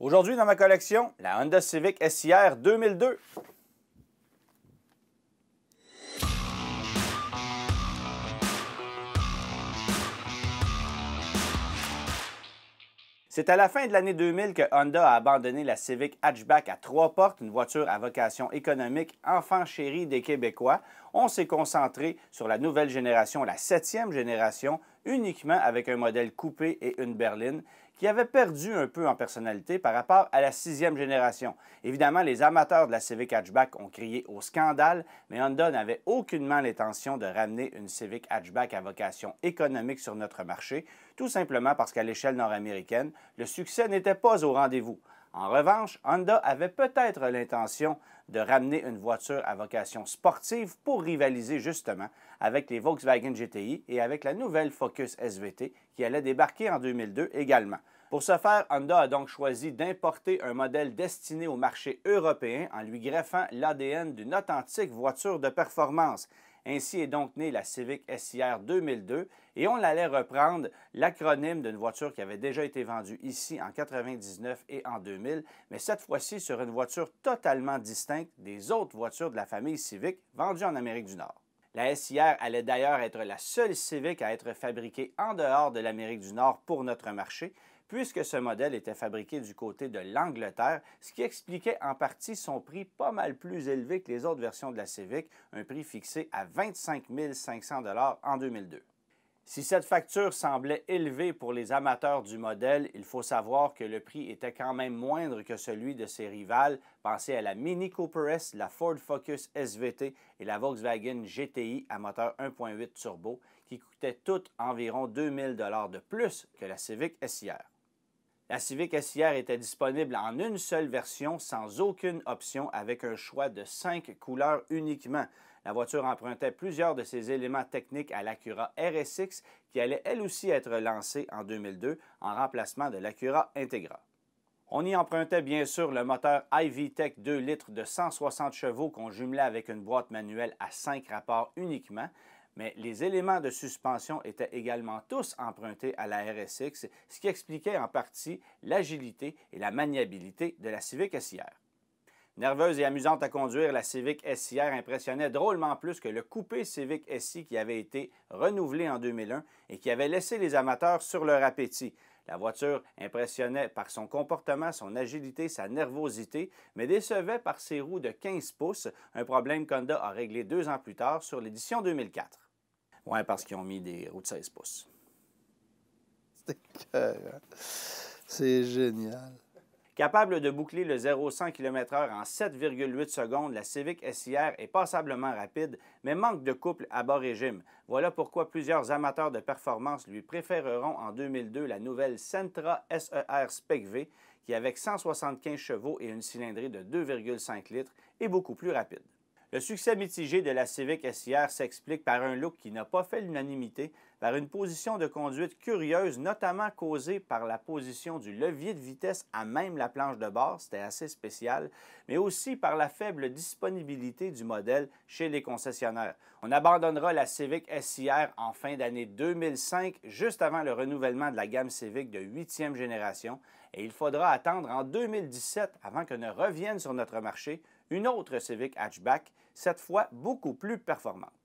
Aujourd'hui, dans ma collection, la Honda Civic SIR 2002. C'est à la fin de l'année 2000 que Honda a abandonné la Civic Hatchback à trois portes, une voiture à vocation économique, enfant chéri des Québécois. On s'est concentré sur la nouvelle génération, la septième génération uniquement avec un modèle coupé et une berline qui avait perdu un peu en personnalité par rapport à la sixième génération. Évidemment, les amateurs de la Civic Hatchback ont crié au scandale, mais Honda n'avait aucunement l'intention de ramener une Civic Hatchback à vocation économique sur notre marché, tout simplement parce qu'à l'échelle nord-américaine, le succès n'était pas au rendez-vous. En revanche, Honda avait peut-être l'intention de ramener une voiture à vocation sportive pour rivaliser justement avec les Volkswagen GTI et avec la nouvelle Focus SVT qui allait débarquer en 2002 également. Pour ce faire, Honda a donc choisi d'importer un modèle destiné au marché européen en lui greffant l'ADN d'une authentique voiture de performance. Ainsi est donc née la Civic SIR 2002 et on allait reprendre l'acronyme d'une voiture qui avait déjà été vendue ici en 1999 et en 2000, mais cette fois-ci sur une voiture totalement distincte des autres voitures de la famille Civic vendues en Amérique du Nord. La SIR allait d'ailleurs être la seule Civic à être fabriquée en dehors de l'Amérique du Nord pour notre marché puisque ce modèle était fabriqué du côté de l'Angleterre, ce qui expliquait en partie son prix pas mal plus élevé que les autres versions de la Civic, un prix fixé à 25 500 en 2002. Si cette facture semblait élevée pour les amateurs du modèle, il faut savoir que le prix était quand même moindre que celui de ses rivales. Pensez à la Mini Cooper S, la Ford Focus SVT et la Volkswagen GTI à moteur 1.8 turbo, qui coûtaient toutes environ 2000 de plus que la Civic SIR. La Civic SIR était disponible en une seule version sans aucune option avec un choix de cinq couleurs uniquement. La voiture empruntait plusieurs de ses éléments techniques à l'Acura RSX qui allait elle aussi être lancée en 2002 en remplacement de l'Acura Integra. On y empruntait bien sûr le moteur Tech 2 litres de 160 chevaux qu'on jumelait avec une boîte manuelle à cinq rapports uniquement, mais les éléments de suspension étaient également tous empruntés à la RSX, ce qui expliquait en partie l'agilité et la maniabilité de la Civic SIR. Nerveuse et amusante à conduire, la Civic SIR impressionnait drôlement plus que le coupé Civic SI qui avait été renouvelé en 2001 et qui avait laissé les amateurs sur leur appétit. La voiture impressionnait par son comportement, son agilité, sa nervosité, mais décevait par ses roues de 15 pouces, un problème qu'Honda a réglé deux ans plus tard sur l'édition 2004. Oui, parce qu'ils ont mis des routes de 16 pouces. C'est génial. Capable de boucler le 0-100 km/h en 7,8 secondes, la Civic SIR est passablement rapide, mais manque de couple à bas régime. Voilà pourquoi plusieurs amateurs de performance lui préféreront en 2002 la nouvelle Sentra SER Spec V, qui avec 175 chevaux et une cylindrée de 2,5 litres est beaucoup plus rapide. Le succès mitigé de la Civic SIR s'explique par un look qui n'a pas fait l'unanimité, par une position de conduite curieuse, notamment causée par la position du levier de vitesse à même la planche de bord, c'était assez spécial, mais aussi par la faible disponibilité du modèle chez les concessionnaires. On abandonnera la Civic SIR en fin d'année 2005, juste avant le renouvellement de la gamme Civic de 8e génération et il faudra attendre en 2017 avant que ne revienne sur notre marché une autre Civic hatchback, cette fois beaucoup plus performante.